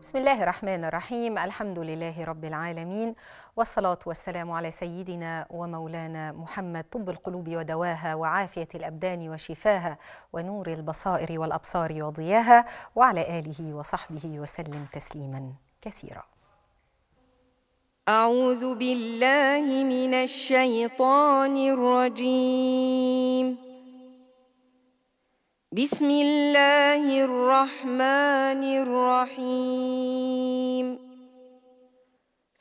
بسم الله الرحمن الرحيم الحمد لله رب العالمين والصلاة والسلام على سيدنا ومولانا محمد طب القلوب ودواها وعافية الأبدان وشفاها ونور البصائر والأبصار وضياها وعلى آله وصحبه وسلم تسليما كثيرا أعوذ بالله من الشيطان الرجيم بسم الله الرحمن الرحيم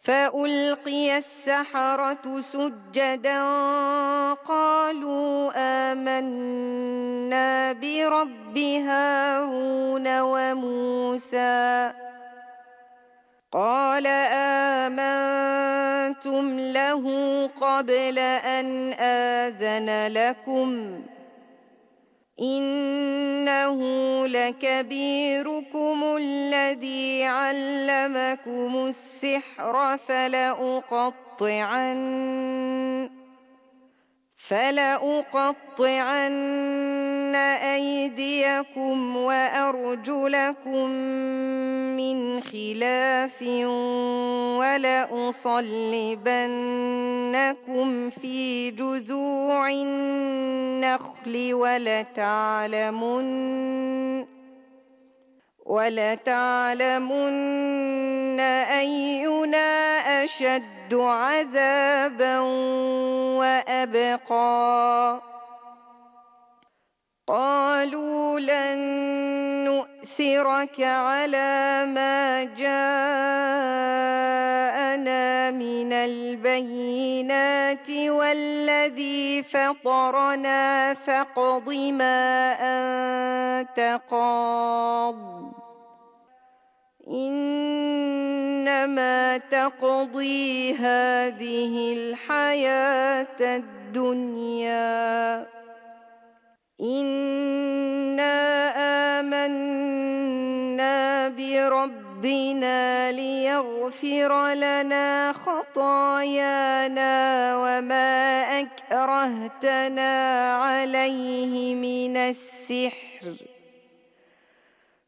فألقي السحرة سجدا قالوا آمنا برب هارون وموسى قال آمنتم له قبل أن آذن لكم ۖ إنه لكبيركم الذي علمكم السحر فلأقطعن فلأقطعن أيديكم وأرجلكم من خلاف ولأصلبنكم في جذوع النخل ولتعلمن ولتعلمن أينا أشد عذابا وأبقى قالوا لن نؤثرك على ما جاءنا من البينات والذي فطرنا فاقض ما أنت قاضٍ إنما تقضي هذه الحياة الدنيا إنا آمنا بربنا ليغفر لنا خطايانا وما أكرهتنا عليه من السحر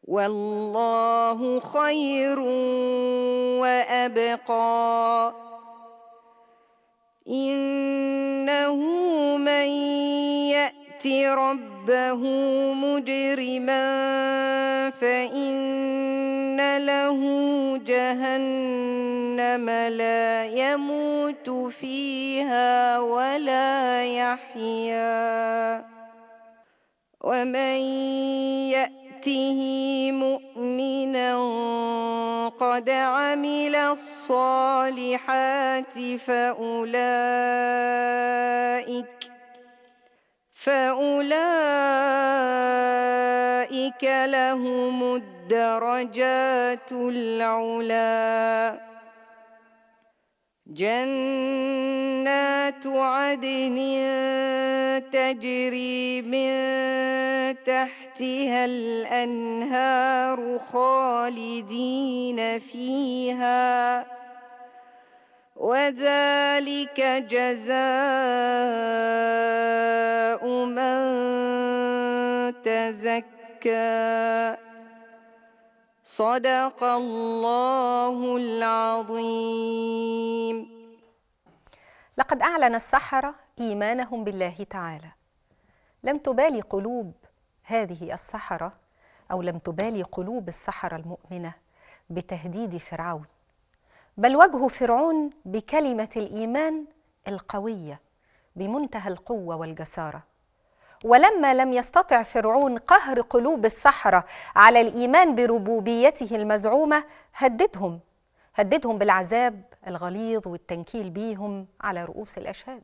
والله خير وأبقى إنه من يأت ربه مجرما فإن له جهنم لا يموت فيها ولا يحيا ومن يأت ياته مؤمنا قد عمل الصالحات فاولئك فاولئك لهم الدرجات العلى جنات عدن تجري من تحتها الأنهار خالدين فيها وذلك جزاء من تزكى صدق الله العظيم لقد أعلن السحرة إيمانهم بالله تعالى لم تبالي قلوب هذه السحرة أو لم تبالي قلوب السحرة المؤمنة بتهديد فرعون بل وجه فرعون بكلمة الإيمان القوية بمنتهى القوة والجسارة ولما لم يستطع فرعون قهر قلوب السحرة على الإيمان بربوبيته المزعومة هددهم هددهم بالعذاب الغليظ والتنكيل بيهم على رؤوس الأشهاد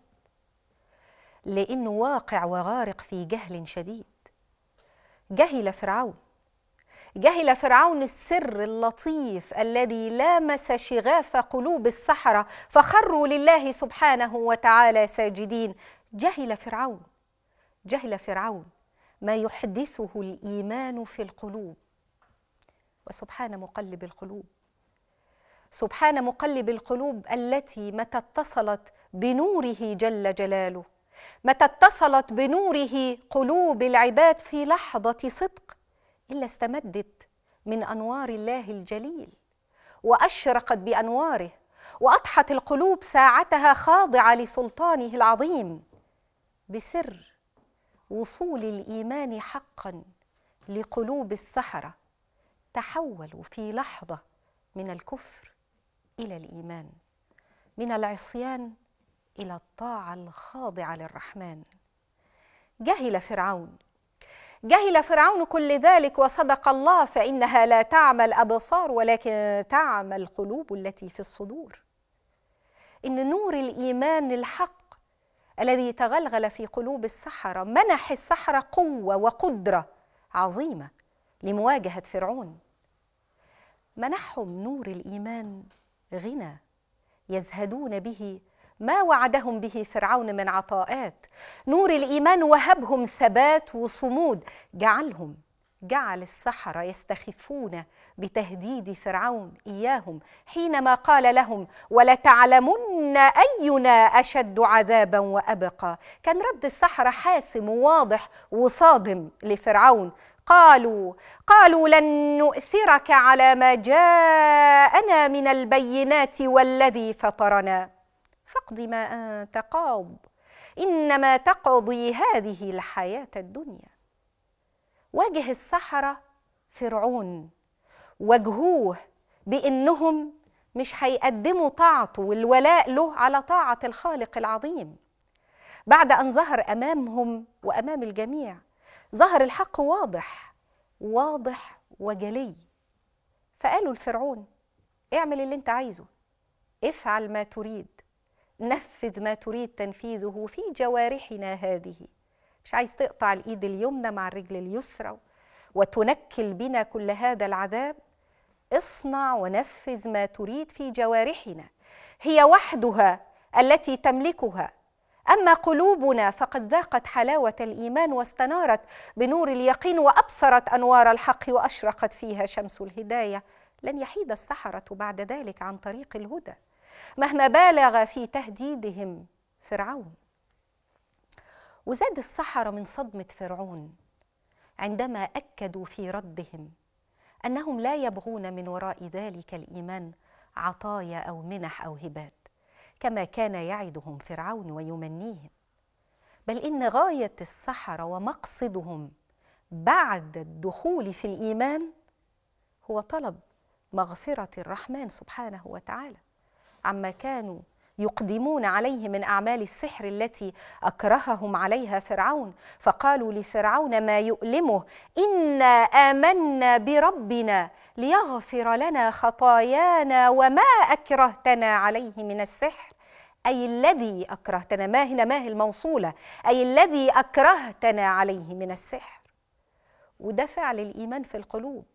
لأنه واقع وغارق في جهل شديد جهل فرعون جهل فرعون السر اللطيف الذي لامس شغاف قلوب السحرة فخروا لله سبحانه وتعالى ساجدين جهل فرعون جهل فرعون ما يحدثه الايمان في القلوب وسبحان مقلب القلوب سبحان مقلب القلوب التي متى اتصلت بنوره جل جلاله متى اتصلت بنوره قلوب العباد في لحظه صدق الا استمدت من انوار الله الجليل واشرقت بانواره واضحت القلوب ساعتها خاضعه لسلطانه العظيم بسر وصول الايمان حقا لقلوب السحره تحولوا في لحظه من الكفر الى الايمان من العصيان الى الطاعه الخاضعه للرحمن جهل فرعون جهل فرعون كل ذلك وصدق الله فانها لا تعمى الابصار ولكن تعمى القلوب التي في الصدور ان نور الايمان الحق الذي تغلغل في قلوب السحرة منح السحرة قوة وقدرة عظيمة لمواجهة فرعون منحهم نور الإيمان غنى يزهدون به ما وعدهم به فرعون من عطاءات نور الايمان وهبهم ثبات وصمود جعلهم جعل السحرة يستخفون بتهديد فرعون إياهم حينما قال لهم ُولَتَعْلَمُنَّ أينا أشد عذابا وأبقى كان رد السحرة حاسم وواضح وصادم لفرعون قالوا قالوا لن نؤثرك على ما جاءنا من البينات والذي فطرنا فاقض ما أنت قاض إنما تقضي هذه الحياة الدنيا واجه السحرة فرعون واجهوه بانهم مش هيقدموا طاعته والولاء له على طاعه الخالق العظيم بعد ان ظهر امامهم وامام الجميع ظهر الحق واضح واضح وجلي فقالوا لفرعون اعمل اللي انت عايزه افعل ما تريد نفذ ما تريد تنفيذه في جوارحنا هذه مش عايز تقطع الإيد اليمنى مع الرجل اليسرى وتنكل بنا كل هذا العذاب اصنع ونفذ ما تريد في جوارحنا هي وحدها التي تملكها أما قلوبنا فقد ذاقت حلاوة الإيمان واستنارت بنور اليقين وأبصرت أنوار الحق وأشرقت فيها شمس الهداية لن يحيد السحرة بعد ذلك عن طريق الهدى مهما بالغ في تهديدهم فرعون وزاد السحرة من صدمة فرعون عندما أكدوا في ردهم أنهم لا يبغون من وراء ذلك الإيمان عطايا أو منح أو هبات كما كان يعدهم فرعون ويمنيهم بل إن غاية السحرة ومقصدهم بعد الدخول في الإيمان هو طلب مغفرة الرحمن سبحانه وتعالى عما كانوا يقدمون عليه من أعمال السحر التي أكرههم عليها فرعون فقالوا لفرعون ما يؤلمه إنا آمنا بربنا ليغفر لنا خطايانا وما أكرهتنا عليه من السحر أي الذي أكرهتنا ما هنا ما هي الموصولة أي الذي أكرهتنا عليه من السحر وده فعل الإيمان في القلوب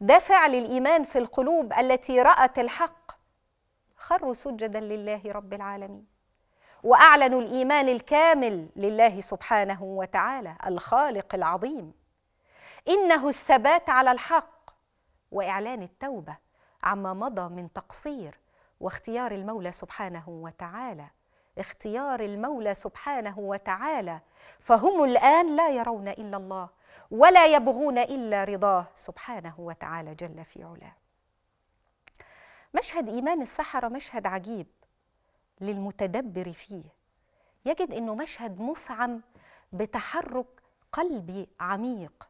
ده فعل الإيمان في القلوب التي رأت الحق خروا سجدا لله رب العالمين واعلنوا الايمان الكامل لله سبحانه وتعالى الخالق العظيم انه الثبات على الحق واعلان التوبه عما مضى من تقصير واختيار المولى سبحانه وتعالى اختيار المولى سبحانه وتعالى فهم الان لا يرون الا الله ولا يبغون الا رضاه سبحانه وتعالى جل في علاه مشهد إيمان السحرة مشهد عجيب للمتدبر فيه يجد أنه مشهد مفعم بتحرك قلبي عميق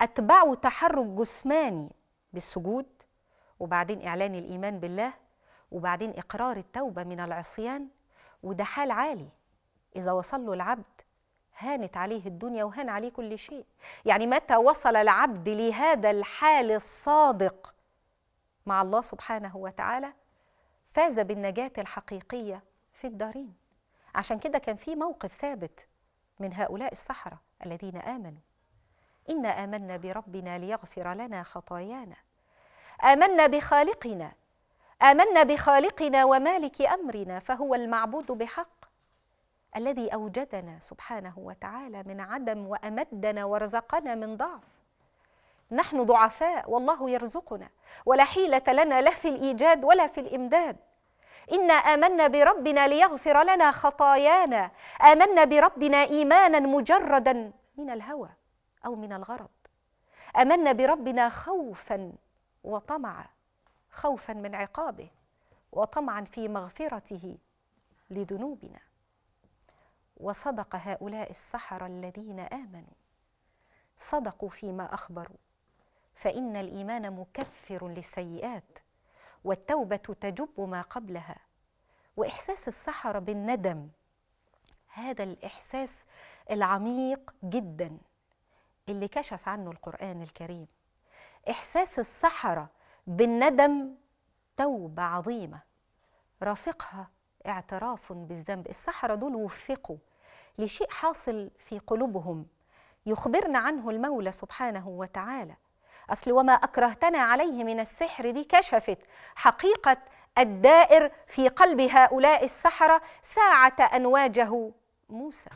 أتبعه تحرك جسماني بالسجود وبعدين إعلان الإيمان بالله وبعدين إقرار التوبة من العصيان وده حال عالي إذا وصل له العبد هانت عليه الدنيا وهان عليه كل شيء يعني متى وصل العبد لهذا الحال الصادق مع الله سبحانه وتعالى فاز بالنجاة الحقيقية في الدارين عشان كده كان في موقف ثابت من هؤلاء السحرة الذين آمنوا إنا آمنا بربنا ليغفر لنا خطايانا آمنا بخالقنا آمنا بخالقنا ومالك أمرنا فهو المعبود بحق الذي أوجدنا سبحانه وتعالى من عدم وأمدنا ورزقنا من ضعف نحن ضعفاء والله يرزقنا ولا حيلة لنا لا في الإيجاد ولا في الإمداد إنا آمنا بربنا ليغفر لنا خطايانا آمنا بربنا إيمانا مجردا من الهوى أو من الغرض آمنا بربنا خوفا وطمعا خوفا من عقابه وطمعا في مغفرته لذنوبنا وصدق هؤلاء السحرة الذين آمنوا صدقوا فيما أخبروا فان الايمان مكفر للسيئات والتوبه تجب ما قبلها واحساس السحره بالندم هذا الاحساس العميق جدا اللي كشف عنه القران الكريم احساس السحره بالندم توبه عظيمه رافقها اعتراف بالذنب السحره دول وفقوا لشيء حاصل في قلوبهم يخبرنا عنه المولى سبحانه وتعالى أصل وما أكرهتنا عليه من السحر دي كشفت حقيقة الدائر في قلب هؤلاء السحرة ساعة أن واجهوا موسى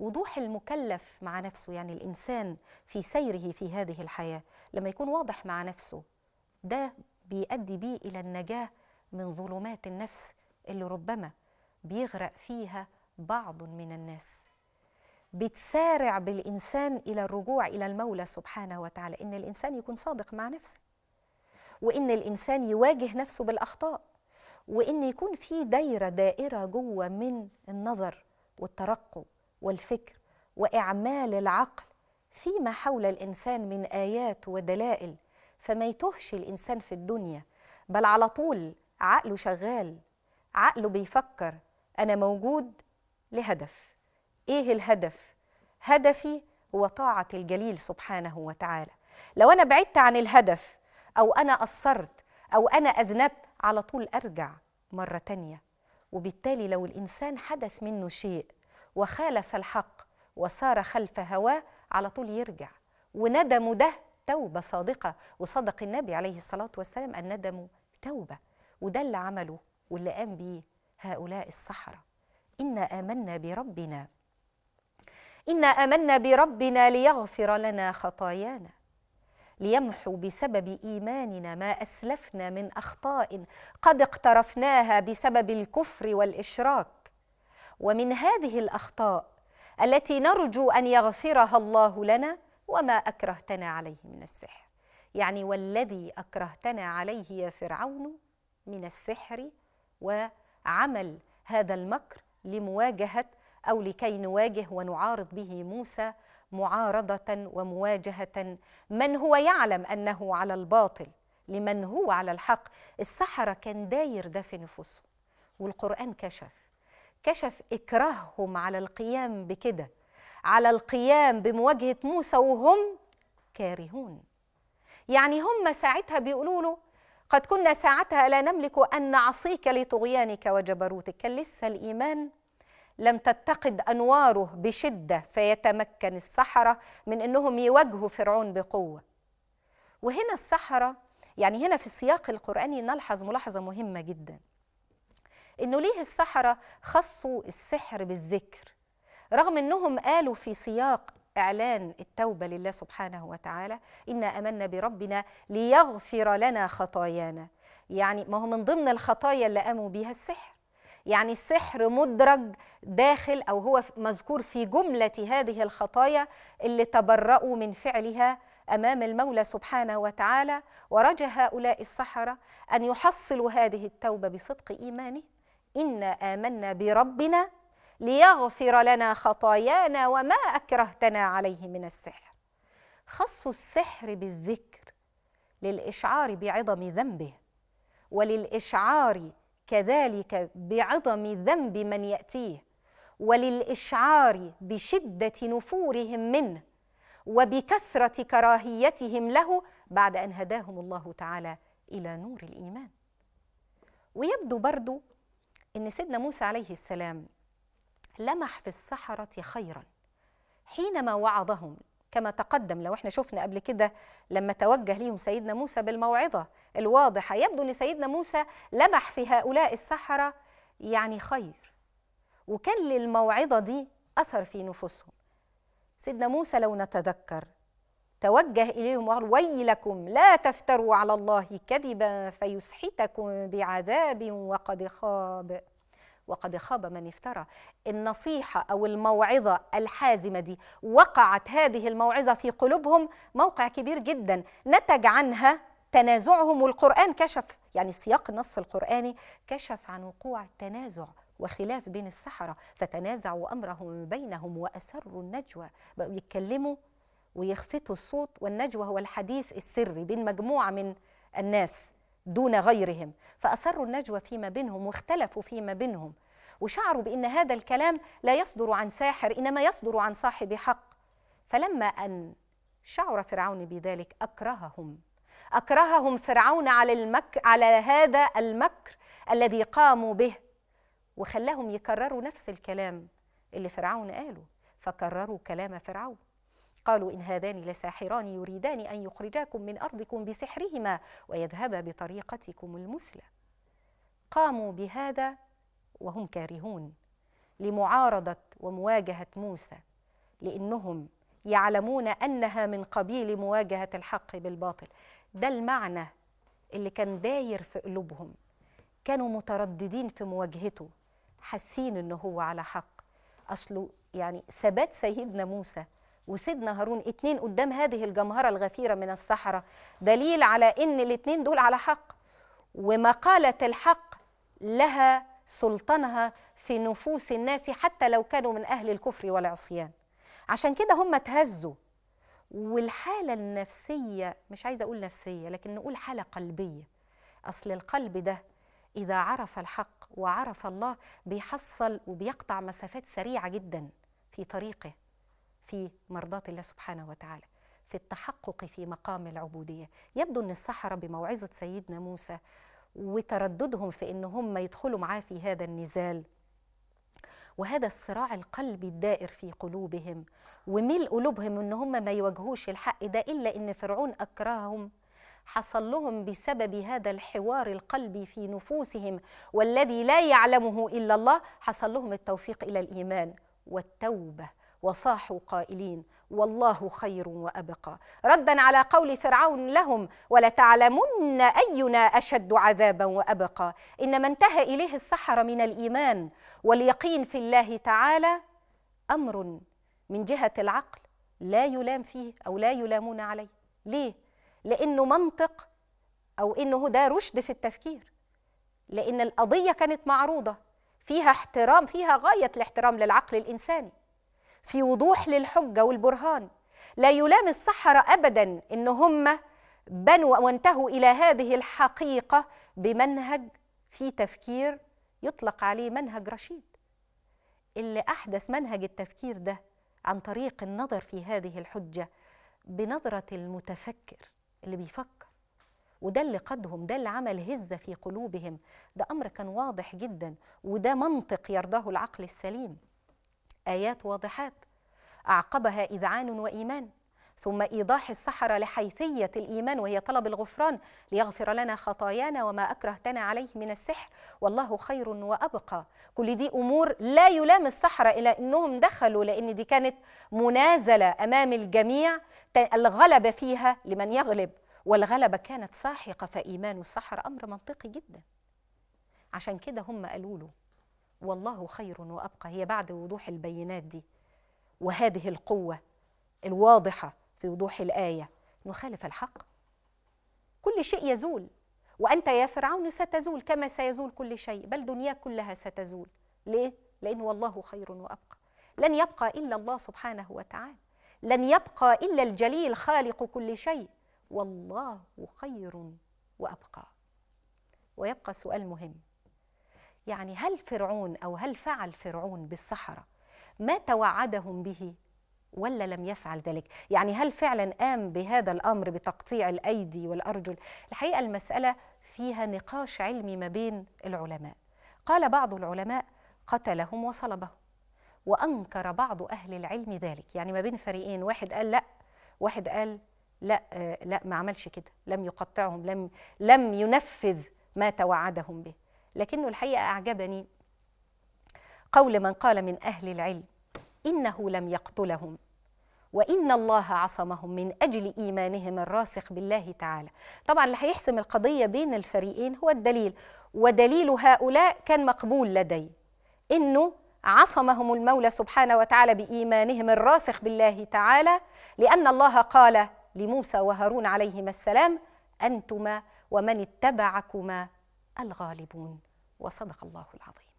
وضوح المكلف مع نفسه يعني الإنسان في سيره في هذه الحياة لما يكون واضح مع نفسه ده بيؤدي بيه إلى النجاة من ظلمات النفس اللي ربما بيغرق فيها بعض من الناس بتسارع بالإنسان إلى الرجوع إلى المولى سبحانه وتعالى إن الإنسان يكون صادق مع نفسه وإن الإنسان يواجه نفسه بالأخطاء وإن يكون في دايرة دائرة جوه من النظر والترقب والفكر وإعمال العقل فيما حول الإنسان من آيات ودلائل فما يتهش الإنسان في الدنيا بل على طول عقله شغال عقله بيفكر أنا موجود لهدف ايه الهدف هدفي هو طاعه الجليل سبحانه وتعالى لو انا بعدت عن الهدف او انا قصرت او انا اذنبت على طول ارجع مره تانيه وبالتالي لو الانسان حدث منه شيء وخالف الحق وسار خلف هواه على طول يرجع وندمه ده توبه صادقه وصدق النبي عليه الصلاه والسلام ان ندمه توبه وده اللي عمله واللي قام بيه هؤلاء الصحراء انا امنا بربنا إنا آمنا بربنا ليغفر لنا خطايانا ليمحو بسبب إيماننا ما أسلفنا من أخطاء قد اقترفناها بسبب الكفر والإشراك ومن هذه الأخطاء التي نرجو أن يغفرها الله لنا وما أكرهتنا عليه من السحر يعني والذي أكرهتنا عليه يا فرعون من السحر وعمل هذا المكر لمواجهة أو لكي نواجه ونعارض به موسى معارضة ومواجهة من هو يعلم أنه على الباطل لمن هو على الحق السحرة كان داير ده في نفوسهم والقرآن كشف كشف إكراههم على القيام بكده على القيام بمواجهة موسى وهم كارهون يعني هم ساعتها بيقولوا له قد كنا ساعتها لا نملك أن نعصيك لطغيانك وجبروتك كان لسه الإيمان لم تتقد انواره بشده فيتمكن السحره من انهم يواجهوا فرعون بقوه وهنا السحره يعني هنا في السياق القراني نلحظ ملاحظه مهمه جدا انه ليه السحره خصوا السحر بالذكر رغم انهم قالوا في سياق اعلان التوبه لله سبحانه وتعالى انا امنا بربنا ليغفر لنا خطايانا يعني ما هو من ضمن الخطايا اللي قاموا بيها السحر يعني السحر مدرج داخل أو هو مذكور في جملة هذه الخطايا اللي تبرأوا من فعلها أمام المولى سبحانه وتعالى ورجى هؤلاء السحرة أن يحصلوا هذه التوبة بصدق إيمانه إنا آمنا بربنا ليغفر لنا خطايانا وما أكرهتنا عليه من السحر خصوا السحر بالذكر للإشعار بعظم ذنبه وللإشعار كذلك بعظم ذنب من ياتيه وللاشعار بشده نفورهم منه وبكثره كراهيتهم له بعد ان هداهم الله تعالى الى نور الايمان ويبدو برضو ان سيدنا موسى عليه السلام لمح في السحره خيرا حينما وعظهم كما تقدم لو احنا شفنا قبل كده لما توجه ليهم سيدنا موسى بالموعظة الواضحة يبدو أن سيدنا موسى لمح في هؤلاء السحرة يعني خير وكان للموعظة دي أثر في نفوسهم سيدنا موسى لو نتذكر توجه إليهم وقال ويلكم لا تفتروا على الله كذبا فيسحتكم بعذاب وقد خاب وقد خاب من افترى النصيحة أو الموعظة الحازمة دي وقعت هذه الموعظة في قلوبهم موقع كبير جدا نتج عنها تنازعهم والقرآن كشف يعني سياق النص القرآني كشف عن وقوع تنازع وخلاف بين السحرة فتنازعوا أمرهم بينهم وأسروا النجوى بقوا يتكلموا ويخفتوا الصوت والنجوى هو الحديث السري بين مجموعة من الناس دون غيرهم فأسروا النجوى فيما بينهم واختلفوا فيما بينهم وشعروا بأن هذا الكلام لا يصدر عن ساحر إنما يصدر عن صاحب حق فلما أن شعر فرعون بذلك أكرههم أكرههم فرعون على المكر على هذا المكر الذي قاموا به وخلاهم يكرروا نفس الكلام اللي فرعون قاله فكرروا كلام فرعون قالوا إن هذان لساحران يريدان أن يخرجاكم من أرضكم بسحرهما ويذهبا بطريقتكم المثلى قاموا بهذا وهم كارهون لمعارضة ومواجهة موسى لأنهم يعلمون أنها من قبيل مواجهة الحق بالباطل ده المعنى اللي كان داير في قلوبهم كانوا مترددين في مواجهته حاسين أنه هو على حق أصله يعني ثبات سيدنا موسى وسيدنا هارون اتنين قدام هذه الجمهرة الغفيرة من الصحراء دليل على ان الاتنين دول على حق ومقالة الحق لها سلطانها في نفوس الناس حتى لو كانوا من أهل الكفر والعصيان عشان كده هم اتهزوا والحالة النفسية مش عايزة أقول نفسية لكن نقول حالة قلبية أصل القلب ده إذا عرف الحق وعرف الله بيحصل وبيقطع مسافات سريعة جدا في طريقه في مرضاة الله سبحانه وتعالى في التحقق في مقام العبودية يبدو أن السحرة بموعظة سيدنا موسى وترددهم في أن هم يدخلوا معاه في هذا النزال وهذا الصراع القلبي الدائر في قلوبهم وميل قلوبهم ان هم ما يواجهوش الحق ده الا ان فرعون اكرههم حصل لهم بسبب هذا الحوار القلبي في نفوسهم والذي لا يعلمه الا الله حصل لهم التوفيق الى الايمان والتوبه وصاحوا قائلين والله خير وابقى ردا على قول فرعون لهم ولتعلمن اينا اشد عذابا وابقى انما انتهى اليه السحره من الايمان واليقين في الله تعالى امر من جهه العقل لا يلام فيه او لا يلامون عليه ليه لانه منطق او انه ده رشد في التفكير لان القضيه كانت معروضه فيها احترام فيها غايه الاحترام للعقل الانساني في وضوح للحجة والبرهان لا يلام السحرة أبدا إن هم بنوا وانتهوا إلى هذه الحقيقة بمنهج في تفكير يطلق عليه منهج رشيد اللي أحدث منهج التفكير ده عن طريق النظر في هذه الحجة بنظرة المتفكر اللي بيفكر وده اللي قدهم ده اللي عمل هزة في قلوبهم ده أمر كان واضح جدا وده منطق يرضاه العقل السليم آيات واضحات أعقبها إذعان وإيمان ثم إيضاح السحرة لحيثية الإيمان وهي طلب الغفران ليغفر لنا خطايانا وما أكرهتنا عليه من السحر والله خير وأبقى كل دي أمور لا يلام السحرة إلى أنهم دخلوا لأن دي كانت منازلة أمام الجميع الغلبة فيها لمن يغلب والغلبة كانت ساحقة فإيمان السحر أمر منطقي جدا عشان كده هم قالوا له والله خير وابقى هي بعد وضوح البينات دي وهذه القوه الواضحه في وضوح الايه نخالف الحق كل شيء يزول وانت يا فرعون ستزول كما سيزول كل شيء بل دنياك كلها ستزول ليه لان والله خير وابقى لن يبقى الا الله سبحانه وتعالى لن يبقى الا الجليل خالق كل شيء والله خير وابقى ويبقى سؤال مهم يعني هل فرعون أو هل فعل فرعون بالسحرة ما توعدهم به ولا لم يفعل ذلك يعني هل فعلا قام بهذا الأمر بتقطيع الأيدي والأرجل الحقيقة المسألة فيها نقاش علمي ما بين العلماء قال بعض العلماء قتلهم وصلبهم وأنكر بعض أهل العلم ذلك يعني ما بين فريقين واحد قال لا واحد قال لا آه، لا ما عملش كده لم يقطعهم لم لم ينفذ ما توعدهم به لكنه الحقيقة أعجبني قول من قال من أهل العلم إنه لم يقتلهم وإن الله عصمهم من أجل إيمانهم الراسخ بالله تعالى طبعا اللي هيحسم القضية بين الفريقين هو الدليل ودليل هؤلاء كان مقبول لدي إنه عصمهم المولى سبحانه وتعالى بإيمانهم الراسخ بالله تعالى لأن الله قال لموسى وهارون عليهما السلام أنتما ومن اتبعكما الغالبون وصدق الله العظيم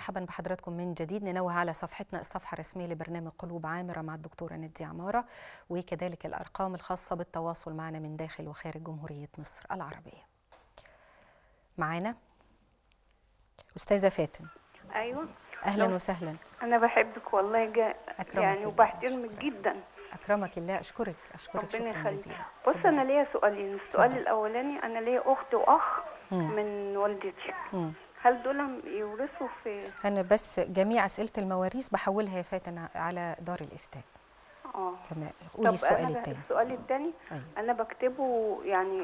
مرحبا بحضراتكم من جديد ننوه على صفحتنا الصفحه الرسميه لبرنامج قلوب عامره مع الدكتوره ندي عماره وكذلك الارقام الخاصه بالتواصل معنا من داخل وخارج جمهوريه مصر العربيه. معانا استاذه فاتن. ايوه اهلا وسهلا. انا بحبك والله جا يعني وبحترمك جدا. اكرمك الله اشكرك اشكرك ربنا يخليك بص انا ليا سؤالين السؤال الاولاني انا ليا اخت واخ مم. من والدتي مم. هل دول يورثوا في انا بس جميع اسئله المواريث بحولها يا فاتن على دار الافتاء اه تمام قولي السؤال الثاني السؤال الثاني أيوة. انا بكتبه يعني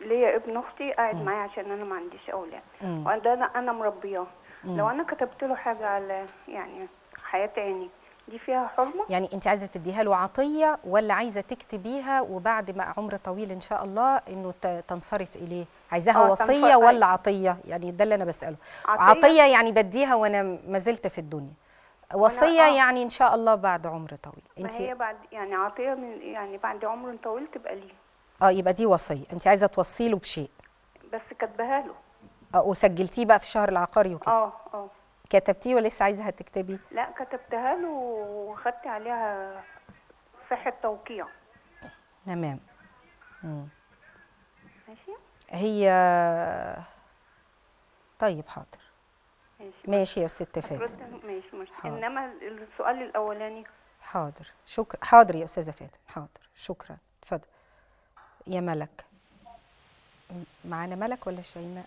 ليا ابن اختي قاعد معايا عشان انا ما عنديش اولاد وانا انا انا مربياه لو انا كتبت له حاجه على يعني حياه عيني دي فيها حرمه يعني انت عايزه تديها له عطيه ولا عايزه تكتبيها وبعد ما عمر طويل ان شاء الله انه تنصرف اليه عايزاها آه وصيه ولا عطيه يعني ده اللي انا بساله عطيه, عطية يعني بديها وانا ما زلت في الدنيا وصيه آه. يعني ان شاء الله بعد عمر طويل انت هي بعد يعني عطيه من يعني بعد عمر طويل تبقى ليه اه يبقى دي وصيه انت عايزه توصيله بشيء بس كاتباها له اه وسجلتيه بقى في الشهر العقاري وكده اه اه كتبتيه ولا لسه عايزه هتكتبي لا كتبتها له وخدت عليها صحه توقيع تمام ماشي هي طيب حاضر ماشي ماشي يا ست فاتن ماشي ماشي حاضر. انما السؤال الاولاني حاضر شكرا حاضر يا استاذه فاتن حاضر شكرا اتفضل يا ملك معانا ملك ولا شيماء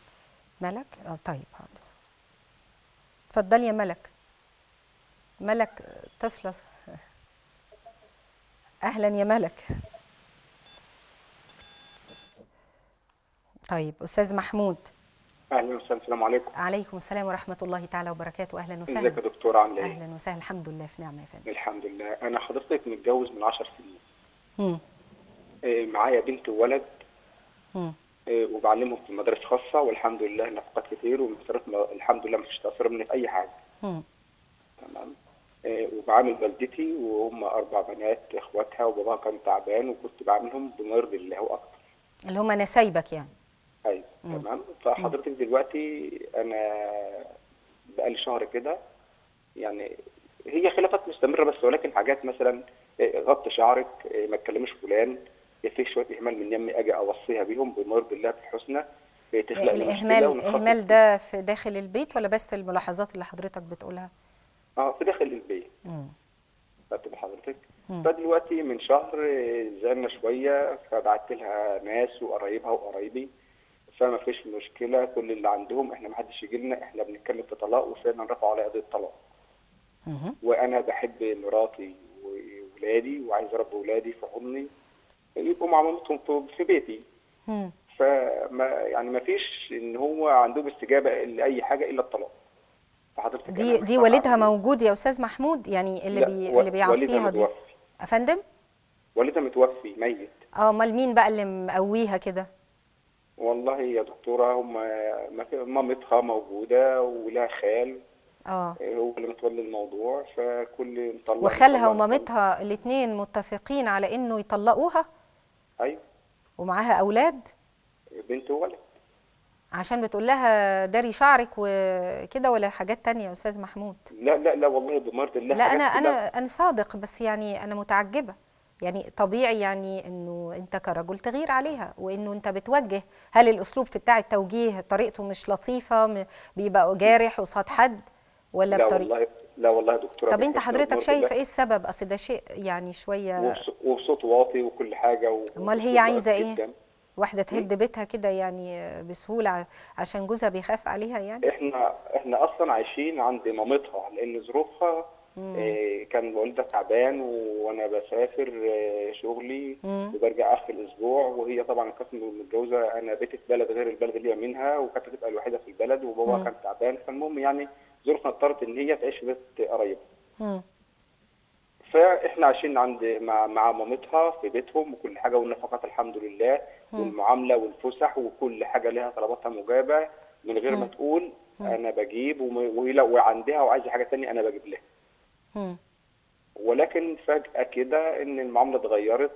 ملك اه طيب حاضر اتفضلي يا ملك ملك طفلة أهلا يا ملك طيب أستاذ محمود اهلا وسهلا السلام عليكم عليكم السلام ورحمه الله تعالى وبركاته اهلا وسهلا ازيك يا دكتوره عامله ايه اهلا وسهلا الحمد لله في نعمه يا فندم الحمد لله انا حضرتك متجوز من 10 سنين امم معايا بنت وولد امم إيه، وبعلمهم في مدارس خاصه والحمد لله نفقات كتير ومسارات الحمد لله ما فيش تاثير مني في اي حاجه. تمام إيه، وبعامل والدتي وهم اربع بنات اخواتها وباباها كان تعبان وكنت بعاملهم بما يرضي الله اكتر. اللي هم نسايبك يعني. ايوه تمام فحضرتك دلوقتي انا بقالي شهر كده يعني هي خلافات مستمره بس ولكن حاجات مثلا إيه، غط شعرك ما تكلمش فلان في شويه اهمال من يمي اجي اوصيها بيهم بما يرضي الله بالحسنى تخلق إيه، الاهمال الاهمال ده في داخل البيت ولا بس الملاحظات اللي حضرتك بتقولها؟ اه في داخل البيت خدت بحضرتك فدلوقتي من شهر زعلنا شويه فبعت لها ناس وقرايبها وقرايبي فما فيش مشكله كل اللي عندهم احنا ما حدش يجي لنا احنا بنتكلم في طلاق وفعلا رفعوا عليا قضيه امم. وانا بحب مراتي وولادي وعايز اربي ولادي في حضني يبقوا مع مامتهم في بيتي فما يعني ما فيش ان هو عندهم استجابه لاي حاجه الا الطلاق فحضرتك دي يعني دي والدها موجود يا استاذ محمود يعني اللي بي اللي بيعصيها دي افندم والدها متوفي ميت اه امال مين بقى اللي مقويها كده والله يا دكتوره هم مامتها موجوده ولها خال اه هو اللي متولي الموضوع فكل مطلق وخالها ومامتها الاثنين متفقين على انه يطلقوها ايوه ومعاها اولاد بنت وولد عشان بتقول لها داري شعرك وكده ولا حاجات تانية يا استاذ محمود لا لا لا والله دمرت لا انا انا انا صادق بس يعني انا متعجبه يعني طبيعي يعني انه انت كرجل تغير عليها وانه انت بتوجه هل الاسلوب في بتاع التوجيه طريقته مش لطيفه بيبقى جارح قصاد حد ولا لا بطريق... والله لا والله يا دكتوره طب انت حضرتك شايف ايه السبب اصل ده شيء يعني شويه وصوت واطي وكل حاجه امال هي عايزه ايه واحده تهد بيتها كده يعني بسهوله عشان جوزها بيخاف عليها يعني احنا احنا اصلا عايشين عند مامتها لان ظروفها إيه كان والدها تعبان وانا بسافر آه، شغلي مم. وبرجع اخر الاسبوع وهي طبعا كانت متجوزه انا بيتي في بلد غير البلد اللي هي منها وكانت تبقى الوحيده في البلد وبابا مم. كان تعبان فالمهم يعني ظروفنا اضطرت ان هي تعيش في بيت قرايبها فاحنا عايشين عند مع, مع مامتها في بيتهم وكل حاجه والنفقات الحمد لله والمعامله والفسح وكل حاجه لها طلباتها مجابه من غير ما تقول انا بجيب ولو عندها وعايزه حاجه ثانيه انا بجيب لها ولكن فجاه كده ان المعامله اتغيرت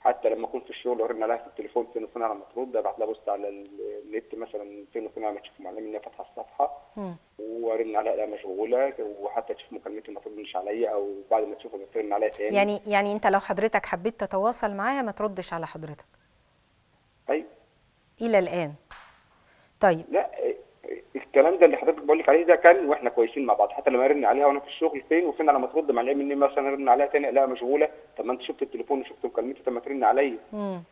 حتى لما اكون في الشغل ارن عليها في التليفون فين وفين على مطرود ابعت لها بوست على النت مثلا فين وفين على ما تشوف معلم ان فاتحه الصفحه وارن عليها لا مشغوله وحتى تشوف مكالمتي ما تردش عليا او بعد ما تشوفها بترن عليا تاني يعني يعني انت لو حضرتك حبيت تتواصل معايا ما تردش على حضرتك ايوه الى الان طيب لا الكلام ده اللي حضرتك بقول لك عليه ده كان واحنا كويسين مع بعض حتى لما ارن عليها وانا في الشغل فين وفين على ما ترد ما العلم اني مثلا ارن عليها تاني لا مشغوله طب ما انت شفت التليفون وشفت مكالمتي طب ما ترن عليا امم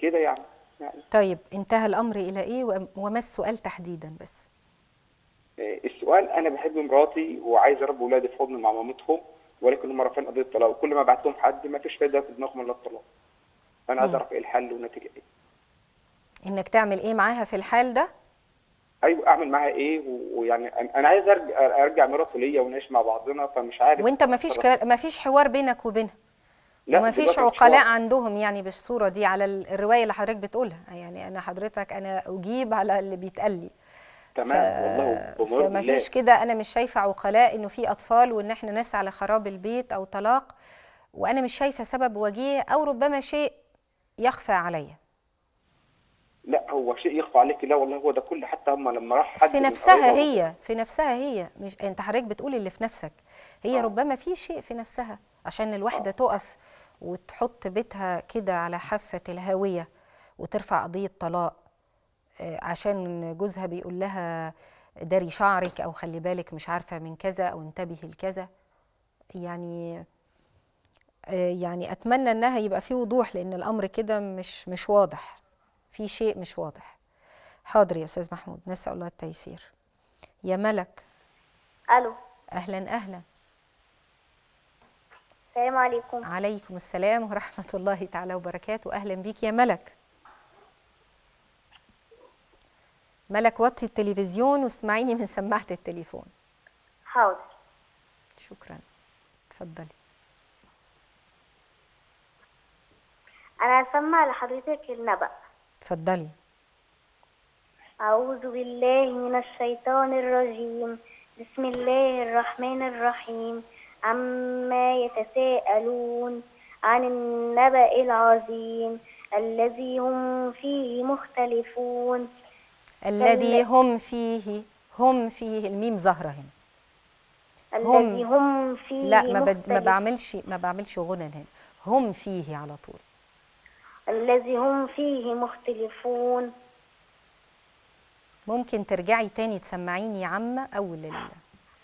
كده يعني. يعني طيب انتهى الامر الى ايه وما السؤال تحديدا بس آه، وقال انا بحب مراتي وعايز اربي اولادي في حضن مع مامتهم ولكن هم رافعين قضيه الطلاق وكل ما بعت لهم حد ما فيش فايده في دماغهم الا الطلاق فانا عايز اعرف ايه الحل والنتيجه ايه انك تعمل ايه معاها في الحال ده ايوه اعمل معاها ايه ويعني انا عايز ارجع ارجع مراتي ليا ونعيش مع بعضنا فمش عارف وانت ما فيش ما فيش حوار بينك وبينها وما فيش عقلاء عندهم يعني بالصوره دي على الروايه اللي حضرتك بتقولها يعني انا حضرتك انا اجيب على اللي بيتقال لي تمام ف... والله فما فيش كده انا مش شايفه عقلاء انه في اطفال وان احنا نسعى لخراب البيت او طلاق وانا مش شايفه سبب وجيه او ربما شيء يخفى عليا لا هو شيء يخفى عليك لا والله هو ده كل حتى هم لما راح حد في نفسها هي في نفسها هي مش انت حضرتك بتقول اللي في نفسك هي آه. ربما في شيء في نفسها عشان الواحده آه. تقف وتحط بيتها كده على حافه الهاويه وترفع قضيه طلاق عشان جوزها بيقول لها داري شعرك او خلي بالك مش عارفه من كذا او انتبهي لكذا يعني يعني اتمنى انها يبقى في وضوح لان الامر كده مش مش واضح في شيء مش واضح حاضر يا استاذ محمود نسال الله التيسير يا ملك الو اهلا اهلا السلام عليكم عليكم السلام ورحمه الله تعالى وبركاته اهلا بيك يا ملك ملك وطي التلفزيون واسمعيني من سماعه التليفون حاضر شكرا اتفضلي انا هسمع لحضرتك النبأ اتفضلي أعوذ بالله من الشيطان الرجيم بسم الله الرحمن الرحيم عما يتساءلون عن النبأ العظيم الذي هم فيه مختلفون الذي هم فيه هم فيه الميم ظاهره هنا الذي هم, هم فيه لا ما, بد ما بعملش ما بعملش غنى هنا هم فيه على طول الذي هم فيه مختلفون ممكن ترجعي تاني تسمعيني عما او لله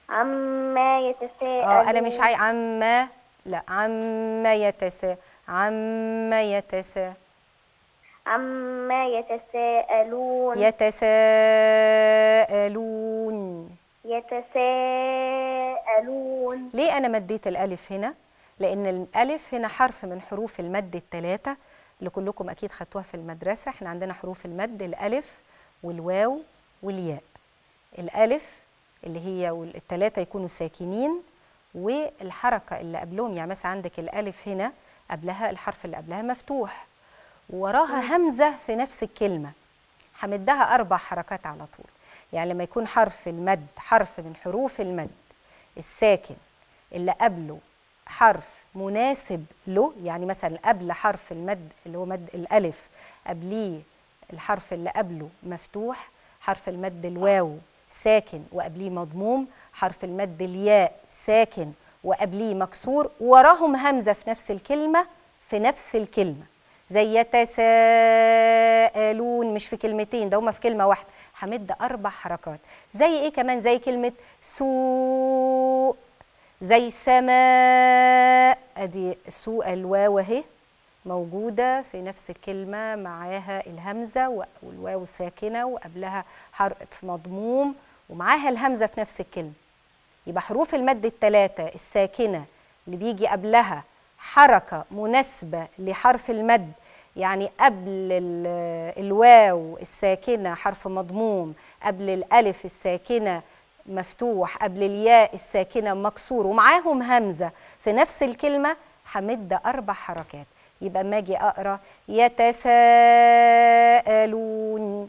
عما يتساءل اه انا مش عاي عما لا عما يتساءل عما يتساءل عما يتساءلون يتساءلون يتساءلون ليه أنا مديت الألف هنا؟ لأن الألف هنا حرف من حروف المد الثلاثة اللي كلكم أكيد خدتوها في المدرسة احنا عندنا حروف المد الألف والواو والياء الألف اللي هي الثلاثة يكونوا ساكنين والحركة اللي قبلهم يعني مثلا عندك الألف هنا قبلها الحرف اللي قبلها مفتوح وراها همزه في نفس الكلمه همدها اربع حركات على طول يعني لما يكون حرف المد حرف من حروف المد الساكن اللي قبله حرف مناسب له يعني مثلا قبل حرف المد اللي هو مد الالف قبليه الحرف اللي قبله مفتوح حرف المد الواو ساكن وقبليه مضموم حرف المد الياء ساكن وقبليه مكسور وراهم همزه في نفس الكلمه في نفس الكلمه زي يتساءلون مش في كلمتين ده هما في كلمه واحده همد اربع حركات زي ايه كمان زي كلمه سوء زي سماء ادي سوء الواو اهي موجودة في نفس الكلمة معاها الهمزة والواو ساكنة وقبلها حرف مضموم ومعاها الهمزة في نفس الكلمة يبقى حروف المد الثلاثة الساكنة اللي بيجي قبلها حركة مناسبة لحرف المد يعني قبل الواو الساكنة حرف مضموم قبل الألف الساكنة مفتوح قبل الياء الساكنة مكسور ومعاهم همزة في نفس الكلمة همد أربع حركات يبقى اما اجي اقرا يتساءلون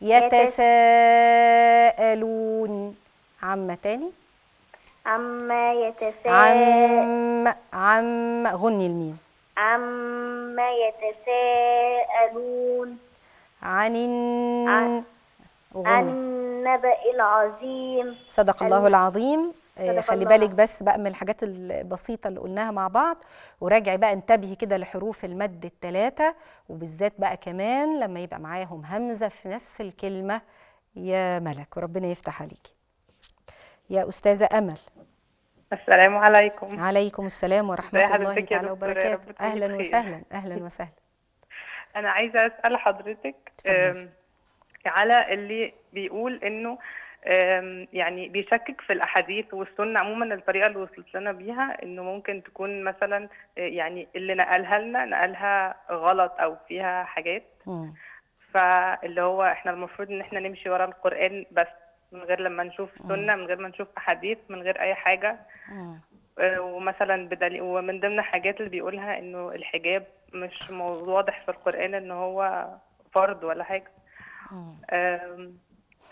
يتساءلون عامه تاني عما يتساءل عم عم غني الميم عما يتساءلون عن عن, عن النبأ العظيم صدق الله العظيم آه، صدق خلي الله. بالك بس بقى من الحاجات البسيطة اللي قلناها مع بعض وراجعي بقى انتبهي كده لحروف المد الثلاثة وبالذات بقى كمان لما يبقى معاهم همزة في نفس الكلمة يا ملك وربنا يفتح عليكي يا أستاذة أمل السلام عليكم عليكم السلام ورحمة الله تعالى وبركاته أهلا وسهلا أهلا وسهلا أنا عايزة أسأل حضرتك على اللي بيقول إنه يعني بيشكك في الاحاديث والسنه عموما الطريقه اللي وصلت لنا بيها انه ممكن تكون مثلا آه، يعني اللي نقلها لنا نقلها غلط او فيها حاجات فاللي هو احنا المفروض ان احنا نمشي ورا القران بس من غير لما نشوف آه. سنه من غير ما نشوف احاديث من غير اي حاجه آه. آه، ومثلا بدليل ومن ضمن الحاجات اللي بيقولها انه الحجاب مش واضح في القران ان هو فرض ولا حاجه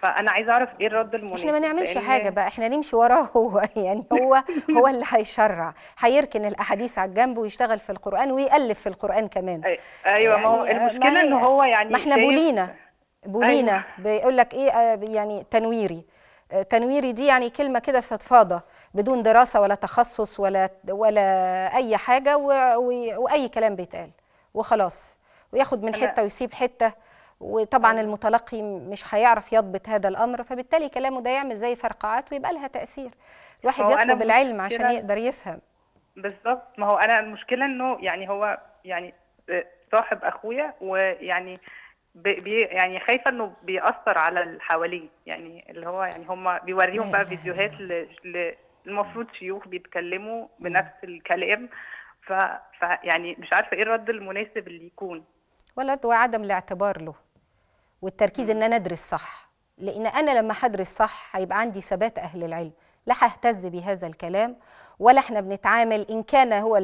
فانا عايزه اعرف ايه الرد المناسب احنا ما نعملش حاجه بقى احنا نمشي وراه هو يعني هو هو اللي هيشرع هيركن الاحاديث على الجنب ويشتغل في القران ويالف في القران كمان ايوه يعني ما هو يعني، المشكله ما ان هو يعني ما احنا بولينا بولينا أيوة. بيقول لك ايه آه، يعني تنويري آه، تنويري دي يعني كلمه كده فضفاضه بدون دراسه ولا تخصص ولا ولا اي حاجه و... و... واي كلام بيتقال وخلاص وياخد من أيوة. حته ويسيب حته وطبعا أيوة. المتلقي مش هيعرف يضبط هذا الامر فبالتالي كلامه ده يعمل زي فرقعات ويبقى لها تاثير الواحد يطلب العلم عشان يقدر يفهم بالظبط ما هو انا المشكله انه يعني هو يعني آه، صاحب اخويا ويعني بي يعني خايفه انه بيأثر على اللي حواليه يعني اللي هو يعني هم بيوريهم بقى فيديوهات أيوة. المفروض شيوخ بيتكلموا بنفس الكلام ف... يعني مش عارفه ايه الرد المناسب اللي يكون ولا هو عدم الاعتبار له والتركيز ان انا ادرس صح لان انا لما هدرس صح هيبقى عندي ثبات اهل العلم لا ههتز بهذا الكلام ولا احنا بنتعامل ان كان هو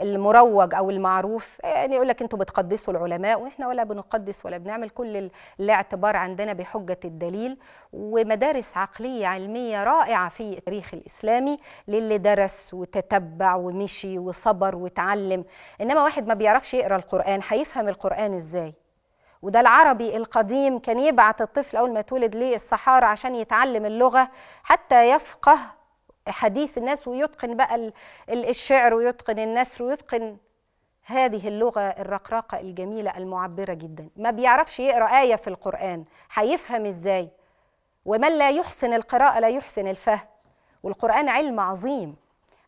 المروج او المعروف يعني يقول لك انتوا بتقدسوا العلماء واحنا ولا بنقدس ولا بنعمل كل الاعتبار عندنا بحجه الدليل ومدارس عقليه علميه رائعه في التاريخ الاسلامي للي درس وتتبع ومشي وصبر وتعلم انما واحد ما بيعرفش يقرا القران هيفهم القران ازاي وده العربي القديم كان يبعت الطفل اول ما تولد للصحارى عشان يتعلم اللغه حتى يفقه حديث الناس ويتقن بقى الشعر ويتقن النثر ويتقن هذه اللغة الرقراقة الجميلة المعبرة جدا ما بيعرفش يقرأ آية في القرآن هيفهم إزاي ومن لا يحسن القراءة لا يحسن الفهم والقرآن علم عظيم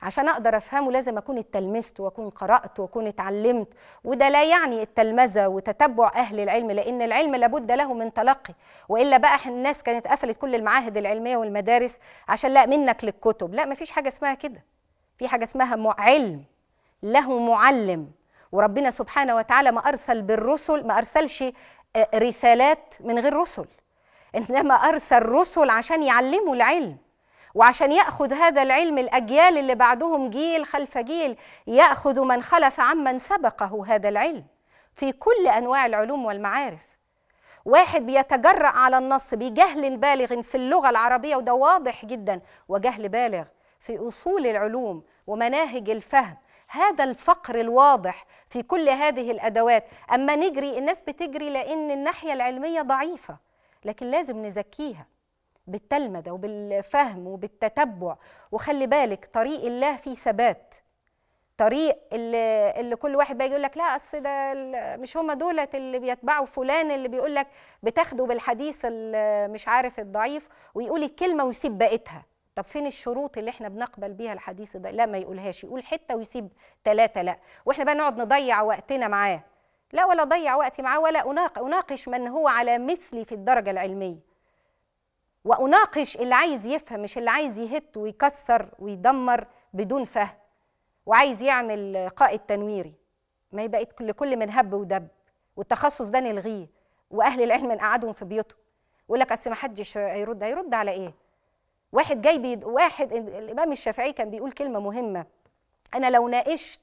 عشان اقدر افهمه لازم اكون اتلمست واكون قرات واكون اتعلمت وده لا يعني التلمذه وتتبع اهل العلم لان العلم لابد له من تلقي والا بقى الناس كانت قفلت كل المعاهد العلميه والمدارس عشان لا منك للكتب لا مفيش حاجه اسمها كده في حاجه اسمها علم له معلم وربنا سبحانه وتعالى ما ارسل بالرسل ما ارسلش آه، رسالات من غير رسل انما ارسل رسل عشان يعلموا العلم وعشان ياخذ هذا العلم الاجيال اللي بعدهم جيل خلف جيل ياخذ من خلف عمن سبقه هذا العلم في كل انواع العلوم والمعارف واحد بيتجرأ على النص بجهل بالغ في اللغه العربيه وده واضح جدا وجهل بالغ في اصول العلوم ومناهج الفهم هذا الفقر الواضح في كل هذه الادوات اما نجري الناس بتجري لان الناحيه العلميه ضعيفه لكن لازم نزكيها بالتلمذة وبالفهم وبالتتبع وخلي بالك طريق الله فيه ثبات طريق اللي, اللي كل واحد بقى يقول لك لا اصل ده مش هم دولت اللي بيتبعوا فلان اللي بيقول لك بتاخده بالحديث مش عارف الضعيف ويقول الكلمه ويسيب بقيتها طب فين الشروط اللي احنا بنقبل بيها الحديث ده لا ما يقولهاش يقول حته ويسيب ثلاثه لا واحنا بقى نقعد نضيع وقتنا معاه لا ولا ضيع وقتي معاه ولا اناقش من هو على مثلي في الدرجه العلميه واناقش اللي عايز يفهم مش اللي عايز يهت ويكسر ويدمر بدون فهم وعايز يعمل قائد تنويري ما يبقى لكل من هب ودب والتخصص ده نلغيه واهل العلم نقعدهم في بيوتهم يقول لك اصل ما حدش هيرد هيرد على ايه واحد جاي بيد... واحد الامام الشافعي كان بيقول كلمه مهمه انا لو ناقشت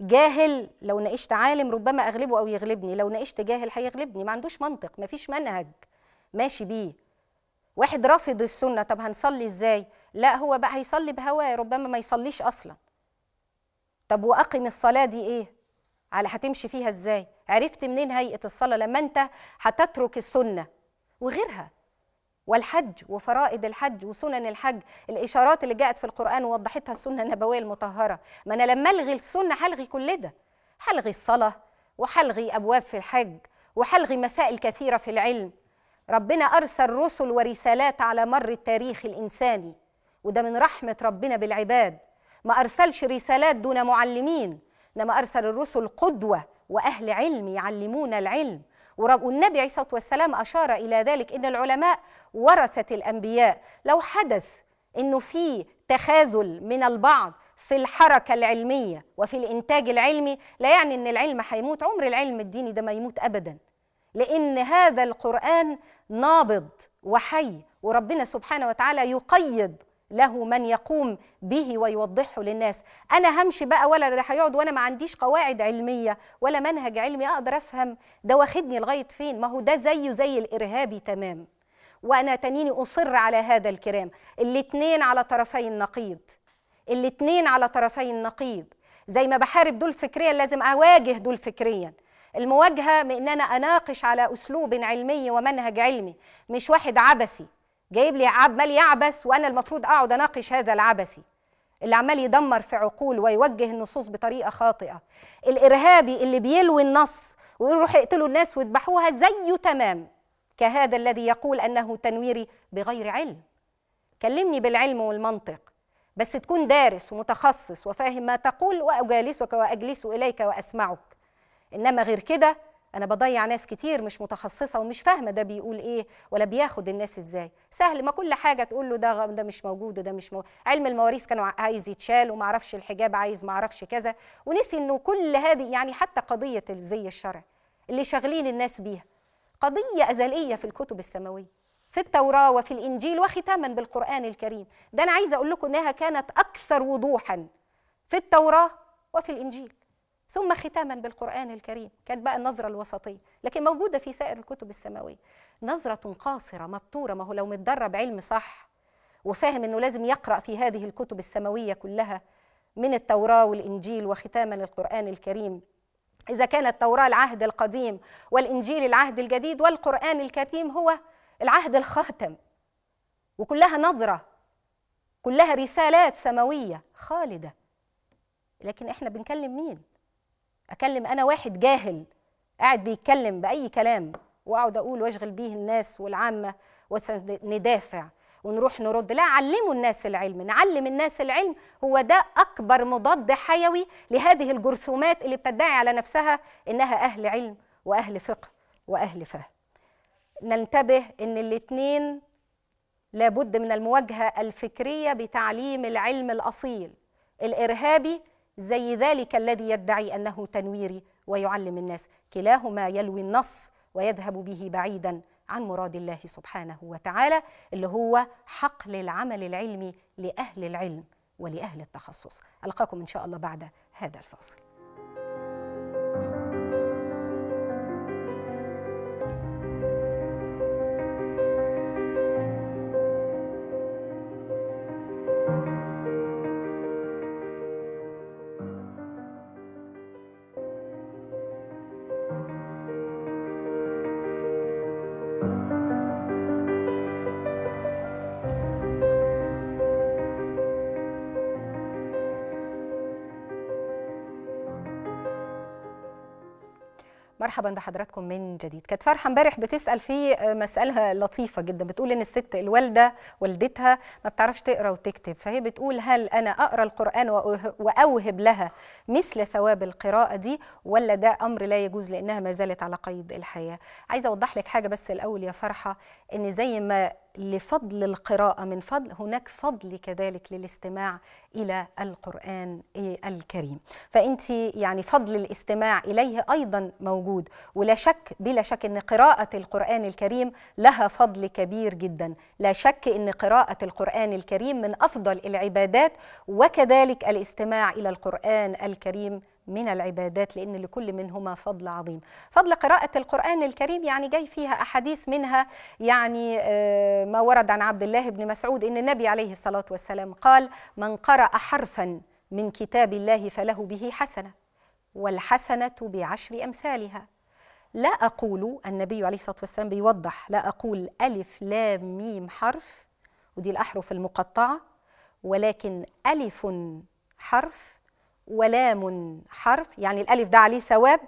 جاهل لو ناقشت عالم ربما اغلبه او يغلبني لو ناقشت جاهل هيغلبني ما عندوش منطق ما فيش منهج ماشي بيه واحد رافض السنه طب هنصلي ازاي لا هو بقى هيصلي بهواه ربما ما يصليش اصلا طب واقم الصلاه دي ايه على هتمشي فيها ازاي عرفت منين هيئه الصلاه لما انت هتترك السنه وغيرها والحج وفرائض الحج وسنن الحج الاشارات اللي جاءت في القران ووضحتها السنه النبويه المطهره ما انا لما الغي السنه هلغي كل ده هلغي الصلاه وهلغي ابواب في الحج وهلغي مسائل كثيره في العلم ربنا أرسل رسل ورسالات على مر التاريخ الإنساني وده من رحمة ربنا بالعباد ما أرسلش رسالات دون معلمين إنما أرسل الرسل قدوة وأهل علم يعلمون العلم والنبي عليه الصلاة والسلام أشار إلى ذلك إن العلماء ورثة الأنبياء لو حدث إنه في تخاذل من البعض في الحركة العلمية وفي الإنتاج العلمي لا يعني إن العلم هيموت عمر العلم الديني ده ما يموت أبداً لأن هذا القرآن نابض وحي وربنا سبحانه وتعالى يقيد له من يقوم به ويوضحه للناس انا همشي بقى ولا اللي هيقعد وانا ما عنديش قواعد علميه ولا منهج علمي اقدر افهم ده واخدني لغايه فين ما هو ده زيه زي الارهابي تمام وانا تنيني اصر على هذا الكلام الاتنين على طرفي النقيض الاتنين على طرفي النقيض زي ما بحارب دول فكريا لازم اواجه دول فكريا المواجهة من أن أنا أناقش على أسلوب علمي ومنهج علمي مش واحد عبثي جايب لي عمال يعبث وأنا المفروض أقعد أناقش هذا العبثي اللي عمال يدمر في عقول ويوجه النصوص بطريقة خاطئة الإرهابي اللي بيلوي النص ويروح يقتلوا الناس ويذبحوها زيه تمام كهذا الذي يقول أنه تنويري بغير علم كلمني بالعلم والمنطق بس تكون دارس ومتخصص وفاهم ما تقول وأجالسك وأجلس إليك وأسمعك انما غير كده انا بضيع ناس كتير مش متخصصه ومش فاهمه ده بيقول ايه ولا بياخد الناس ازاي سهل ما كل حاجه تقول له ده ده مش موجود وده مش موجود علم المواريث كانوا عايز يتشال وما اعرفش الحجاب عايز ما اعرفش كذا ونسي انه كل هذه يعني حتى قضيه الزي الشرعي اللي شاغلين الناس بيها قضيه ازليه في الكتب السماويه في التوراة وفي الإنجيل وختاما بالقرآن الكريم ده أنا عايزة أقول لكم أنها كانت أكثر وضوحا في التوراة وفي الإنجيل ثم ختاما بالقرآن الكريم كانت بقى النظرة الوسطية لكن موجودة في سائر الكتب السماوية نظرة قاصرة مبتورة ما هو لو متدرب علم صح وفاهم أنه لازم يقرأ في هذه الكتب السماوية كلها من التوراة والإنجيل وختاما للقرآن الكريم إذا كان التوراة العهد القديم والإنجيل العهد الجديد والقرآن الكريم هو العهد الخاتم وكلها نظرة كلها رسالات سماوية خالدة لكن إحنا بنكلم مين؟ اكلم انا واحد جاهل قاعد بيتكلم باي كلام واقعد اقول واشغل بيه الناس والعامه وندافع ونروح نرد لا علموا الناس العلم نعلم الناس العلم هو ده اكبر مضاد حيوي لهذه الجرثومات اللي بتدعي على نفسها انها اهل علم واهل فقه واهل فهم ننتبه ان الاتنين لابد من المواجهه الفكريه بتعليم العلم الاصيل الارهابي زي ذلك الذي يدعي أنه تنويري ويعلم الناس كلاهما يلوي النص ويذهب به بعيدا عن مراد الله سبحانه وتعالى اللي هو حقل العمل العلمي لأهل العلم ولأهل التخصص ألقاكم إن شاء الله بعد هذا الفاصل مرحبا بحضراتكم من جديد كانت فرحه امبارح بتسال في آه، مساله لطيفه جدا بتقول ان الست الوالده والدتها ما بتعرفش تقرا وتكتب فهي بتقول هل انا اقرا القران واوهب لها مثل ثواب القراءه دي ولا ده امر لا يجوز لانها ما زالت على قيد الحياه عايزه اوضح لك حاجه بس الاول يا فرحه ان زي ما لفضل القراءة من فضل هناك فضل كذلك للاستماع إلى القرآن إيه، الكريم فأنت يعني فضل الاستماع إليه أيضا موجود ولا شك بلا شك أن قراءة القرآن الكريم لها فضل كبير جدا لا شك أن قراءة القرآن الكريم من أفضل العبادات وكذلك الاستماع إلى القرآن الكريم من العبادات لأن لكل منهما فضل عظيم فضل قراءة القرآن الكريم يعني جاي فيها أحاديث منها يعني آه، ما ورد عن عبد الله بن مسعود أن النبي عليه الصلاة والسلام قال من قرأ حرفا من كتاب الله فله به حسنة والحسنة بعشر أمثالها لا أقول النبي عليه الصلاة والسلام بيوضح لا أقول ألف لام ميم حرف ودي الأحرف المقطعة ولكن ألف حرف ولام حرف يعني الألف ده عليه ثواب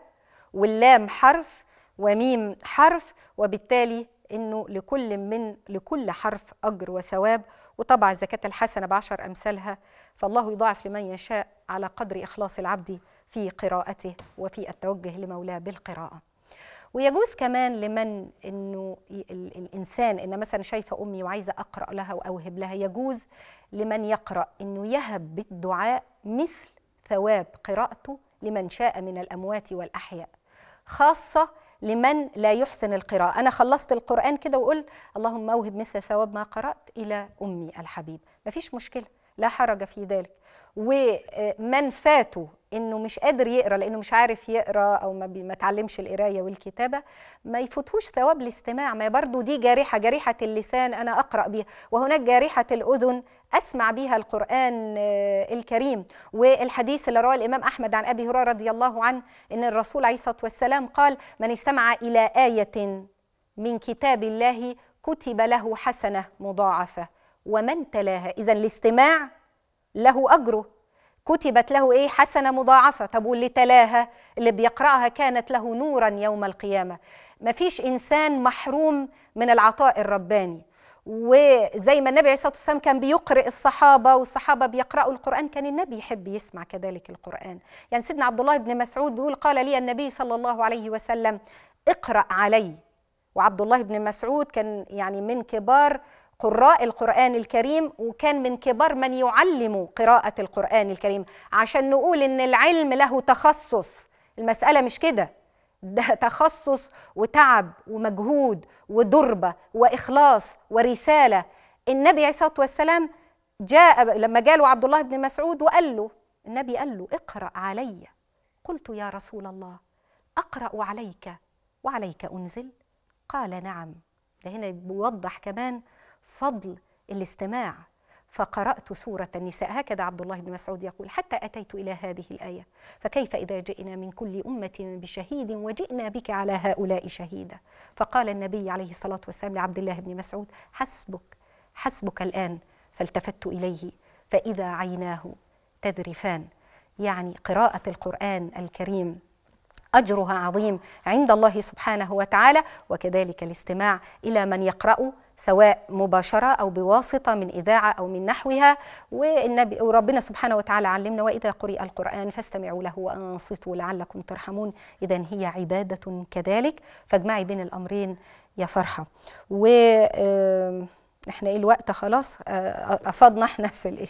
واللام حرف وميم حرف وبالتالي انه لكل من لكل حرف اجر وثواب وطبعا الزكاه الحسنه بعشر امثالها فالله يضاعف لمن يشاء على قدر اخلاص العبد في قراءته وفي التوجه لمولاه بالقراءه ويجوز كمان لمن انه الانسان ان مثلا شايفه امي وعايزه اقرا لها واوهب لها يجوز لمن يقرا انه يهب بالدعاء مثل ثواب قراءته لمن شاء من الأموات والأحياء خاصة لمن لا يحسن القراءة أنا خلصت القرآن كده وقلت اللهم موهب مثل ثواب ما قرأت إلى أمي الحبيب مفيش مشكلة لا حرج في ذلك ومن فاته انه مش قادر يقرا لانه مش عارف يقرا او ما, بيتعلمش القرايه والكتابه ما يفوتهوش ثواب الاستماع ما برضو دي جارحه جارحه اللسان انا اقرا بيها وهناك جارحه الاذن اسمع بيها القران آه، الكريم والحديث اللي رواه الامام احمد عن ابي هريره رضي الله عنه ان الرسول عليه الصلاه والسلام قال من استمع الى ايه من كتاب الله كتب له حسنه مضاعفه ومن تلاها اذا الاستماع له أجره كتبت له إيه حسنة مضاعفة طب واللي تلاها اللي بيقرأها كانت له نورا يوم القيامة مفيش إنسان محروم من العطاء الرباني وزي ما النبي عليه الصلاه والسلام كان بيقرأ الصحابه والصحابه بيقراوا القران كان النبي يحب يسمع كذلك القران يعني سيدنا عبد الله بن مسعود بيقول قال لي النبي صلى الله عليه وسلم اقرا علي وعبد الله بن مسعود كان يعني من كبار قراء القرآن الكريم وكان من كبار من يعلموا قراءة القرآن الكريم عشان نقول إن العلم له تخصص المسألة مش كده ده تخصص وتعب ومجهود ودربة وإخلاص ورسالة النبي عليه الصلاة والسلام جاء لما جاله عبد الله بن مسعود وقال له النبي قال له اقرأ علي قلت يا رسول الله أقرأ عليك وعليك أنزل قال نعم ده هنا بيوضح كمان فضل الاستماع فقرأت سورة النساء هكذا عبد الله بن مسعود يقول حتى أتيت إلى هذه الآية فكيف إذا جئنا من كل أمة بشهيد وجئنا بك على هؤلاء شهيدا فقال النبي عليه الصلاة والسلام لعبد الله بن مسعود حسبك حسبك الآن فالتفت إليه فإذا عيناه تذرفان يعني قراءة القرآن الكريم أجرها عظيم عند الله سبحانه وتعالى وكذلك الاستماع إلى من يقرأ سواء مباشرة أو بواسطة من إذاعة أو من نحوها والنبي وربنا سبحانه وتعالى علمنا وإذا قرئ القرآن فاستمعوا له وأنصتوا لعلكم ترحمون إذا هي عبادة كذلك فاجمعي بين الأمرين يا فرحة و احنا ايه الوقت خلاص أفضنا احنا في الايه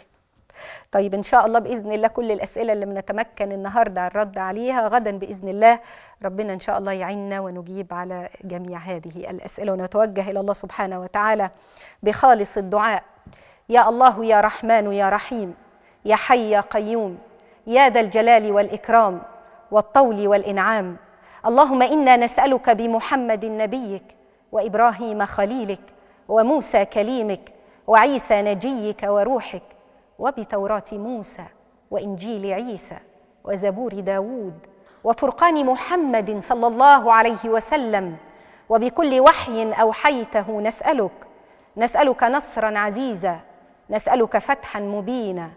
طيب ان شاء الله باذن الله كل الاسئله اللي بنتمكن النهارده الرد عليها غدا باذن الله ربنا ان شاء الله يعيننا ونجيب على جميع هذه الاسئله ونتوجه الى الله سبحانه وتعالى بخالص الدعاء يا الله يا رحمن يا رحيم يا حي يا قيوم يا ذا الجلال والاكرام والطول والانعام اللهم انا نسالك بمحمد نبيك وابراهيم خليلك وموسى كليمك وعيسى نجيك وروحك وبتوراة موسى وإنجيل عيسى وزبور داوود وفرقان محمد صلى الله عليه وسلم وبكل وحي أوحيته نسألك نسألك نصرا عزيزا نسألك فتحا مبينا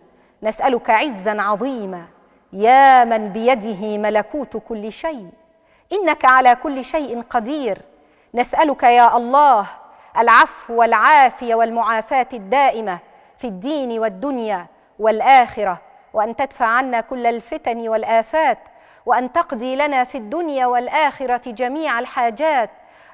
نسألك عزا عظيما يا من بيده ملكوت كل شيء إنك على كل شيء قدير نسألك يا الله العفو والعافية والمعافاة الدائمة في الدين والدنيا والاخره وان تدفع عنا كل الفتن والافات وان تقضي لنا في الدنيا والاخره جميع الحاجات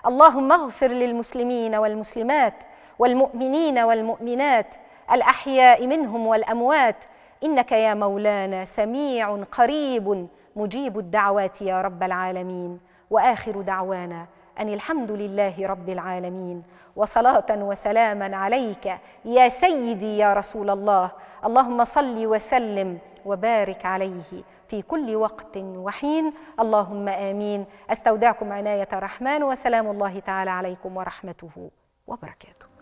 اللهم اغفر للمسلمين والمسلمات والمؤمنين والمؤمنات الاحياء منهم والاموات انك يا مولانا سميع قريب مجيب الدعوات يا رب العالمين واخر دعوانا أن الحمد لله رب العالمين وصلاة وسلاما عليك يا سيدي يا رسول الله اللهم صل وسلم وبارك عليه في كل وقت وحين اللهم آمين أستودعكم عناية الرحمن وسلام الله تعالى عليكم ورحمته وبركاته